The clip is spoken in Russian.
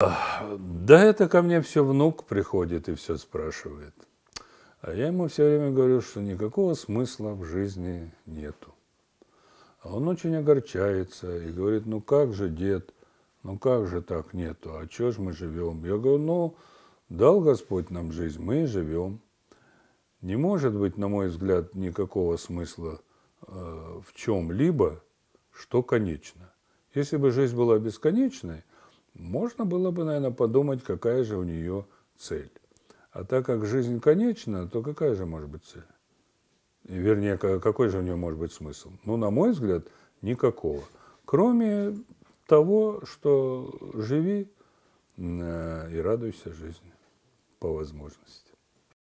Да это ко мне все внук приходит и все спрашивает. А я ему все время говорю, что никакого смысла в жизни нету. А он очень огорчается и говорит, ну как же, дед, ну как же так нету, а чё ж мы живем? Я говорю, ну, дал Господь нам жизнь, мы и живем. Не может быть, на мой взгляд, никакого смысла э, в чем-либо, что конечно. Если бы жизнь была бесконечной – можно было бы, наверное, подумать, какая же у нее цель. А так как жизнь конечна, то какая же может быть цель? Вернее, какой же у нее может быть смысл? Ну, на мой взгляд, никакого. Кроме того, что живи э, и радуйся жизни по возможности.